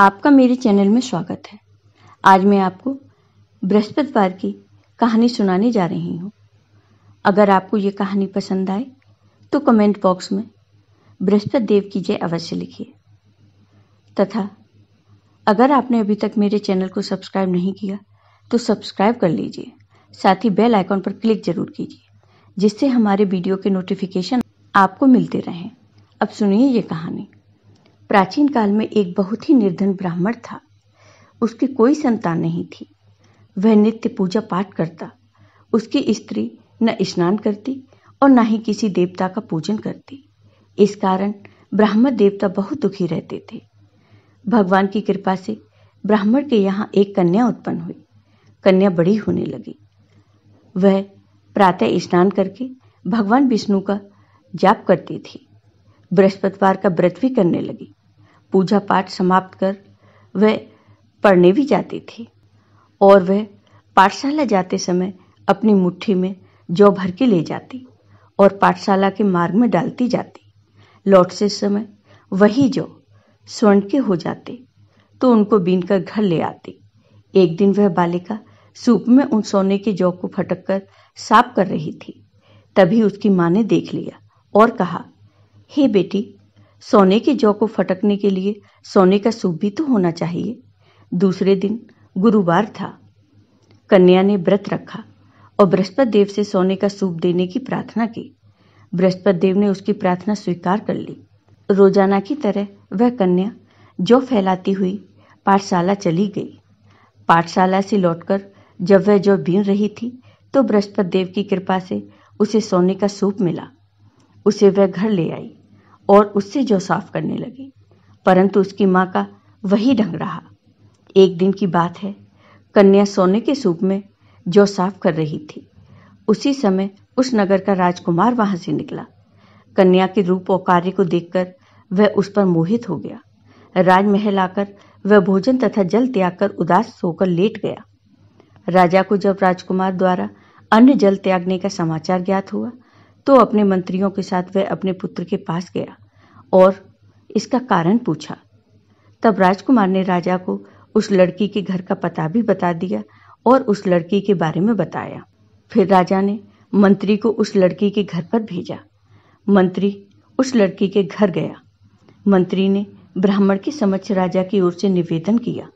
आपका मेरे चैनल में स्वागत है आज मैं आपको बृहस्पतिवार की कहानी सुनाने जा रही हूँ अगर आपको ये कहानी पसंद आए तो कमेंट बॉक्स में बृहस्पति देव की जय अवश्य लिखिए तथा अगर आपने अभी तक मेरे चैनल को सब्सक्राइब नहीं किया तो सब्सक्राइब कर लीजिए साथ ही बेल आइकॉन पर क्लिक जरूर कीजिए जिससे हमारे वीडियो के नोटिफिकेशन आपको मिलते रहें अब सुनिए ये कहानी प्राचीन काल में एक बहुत ही निर्धन ब्राह्मण था उसकी कोई संतान नहीं थी वह नित्य पूजा पाठ करता उसकी स्त्री न स्नान करती और न ही किसी देवता का पूजन करती इस कारण ब्राह्मण देवता बहुत दुखी रहते थे भगवान की कृपा से ब्राह्मण के यहाँ एक कन्या उत्पन्न हुई कन्या बड़ी होने लगी वह प्रातः स्नान करके भगवान विष्णु का जाप करती थी बृहस्पतिवार का व्रत भी करने लगी पूजा पाठ समाप्त कर वह पढ़ने भी जाती थी और वह पाठशाला जाते समय अपनी मुट्ठी में जौ भर के ले जाती और पाठशाला के मार्ग में डालती जाती लौटते समय वही जौ स्वर्ण के हो जाते तो उनको बीनकर घर ले आती एक दिन वह बालिका सूप में उन सोने के जौ को फटक कर साफ कर रही थी तभी उसकी माँ ने देख लिया और कहा हे hey बेटी सोने के जौ को फटकने के लिए सोने का सूप भी तो होना चाहिए दूसरे दिन गुरुवार था कन्या ने व्रत रखा और बृहस्पति देव से सोने का सूप देने की प्रार्थना की बृहस्पति देव ने उसकी प्रार्थना स्वीकार कर ली रोजाना की तरह वह कन्या जो फैलाती हुई पाठशाला चली गई पाठशाला से लौटकर जब वह जो बीन रही थी तो बृहस्पति देव की कृपा से उसे सोने का सूप मिला उसे वह घर ले आई और उससे जो साफ करने लगी परंतु उसकी माँ का वही ढंग रहा एक दिन की बात है कन्या सोने के सूप में जो साफ कर रही थी उसी समय उस नगर का राजकुमार वहां से निकला कन्या के रूप और कार्य को देखकर वह उस पर मोहित हो गया राजमहल आकर वह भोजन तथा जल त्याग कर उदास होकर लेट गया राजा को जब राजकुमार द्वारा अन्य जल त्यागने का समाचार ज्ञात हुआ तो अपने मंत्रियों के साथ वह अपने पुत्र के पास गया और इसका कारण पूछा तब राजकुमार ने राजा को उस लड़की के घर का पता भी बता दिया और उस लड़की के बारे में बताया फिर राजा ने मंत्री को उस लड़की के घर पर भेजा मंत्री उस लड़की के घर गया मंत्री ने ब्राह्मण के समक्ष राजा की ओर से निवेदन किया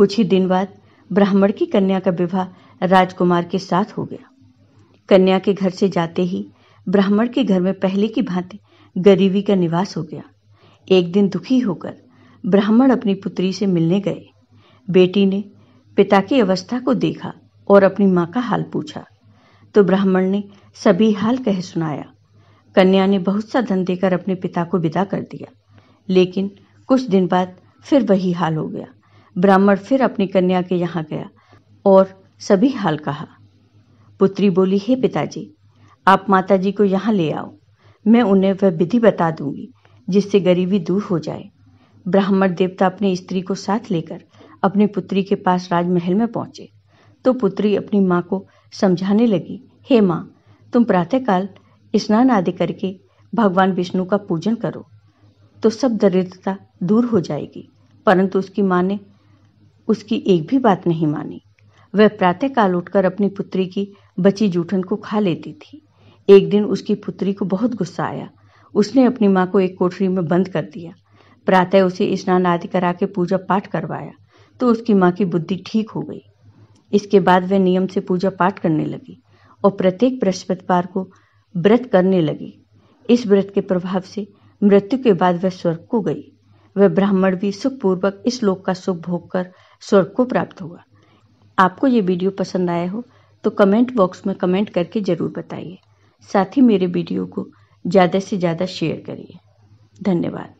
कुछ ही दिन बाद ब्राह्मण की कन्या का विवाह राजकुमार के साथ हो गया कन्या के घर से जाते ही ब्राह्मण के घर में पहले की भांति गरीबी का निवास हो गया एक दिन दुखी होकर ब्राह्मण अपनी पुत्री से मिलने गए बेटी ने पिता की अवस्था को देखा और अपनी माँ का हाल पूछा तो ब्राह्मण ने सभी हाल कह सुनाया कन्या ने बहुत सा धन देकर अपने पिता को विदा कर दिया लेकिन कुछ दिन बाद फिर वही हाल हो गया ब्राह्मण फिर अपनी कन्या के यहाँ गया और सभी हाल कहा पुत्री बोली हे पिताजी आप माताजी को यहाँ ले आओ मैं उन्हें वह विधि बता दूंगी जिससे गरीबी दूर हो जाए ब्राह्मण देवता अपनी स्त्री को साथ लेकर अपनी पुत्री के पास राजमहल में पहुंचे तो पुत्री अपनी माँ को समझाने लगी हे माँ तुम प्रातःकाल स्नान आदि करके भगवान विष्णु का पूजन करो तो सब दरिद्रता दूर हो जाएगी परंतु उसकी माँ ने उसकी एक भी बात नहीं मानी वह प्रातःकाल उठकर अपनी पुत्री की बची जूठन को खा लेती थी एक दिन उसकी पुत्री को बहुत गुस्सा आया उसने अपनी माँ को एक कोठरी में बंद कर दिया प्रातः उसे स्नान आदि करा के पूजा पाठ करवाया तो उसकी माँ की बुद्धि ठीक हो गई इसके बाद वह नियम से पूजा पाठ करने लगी और प्रत्येक बृहस्पतिवार को व्रत करने लगी इस व्रत के प्रभाव से मृत्यु के बाद वह स्वर्ग को गई वह ब्राह्मण भी सुखपूर्वक इस लोक का सुख भोग कर स्वर्ग को प्राप्त हुआ आपको ये वीडियो पसंद आया हो तो कमेंट बॉक्स में कमेंट करके ज़रूर बताइए साथ ही मेरे वीडियो को ज़्यादा से ज़्यादा शेयर करिए धन्यवाद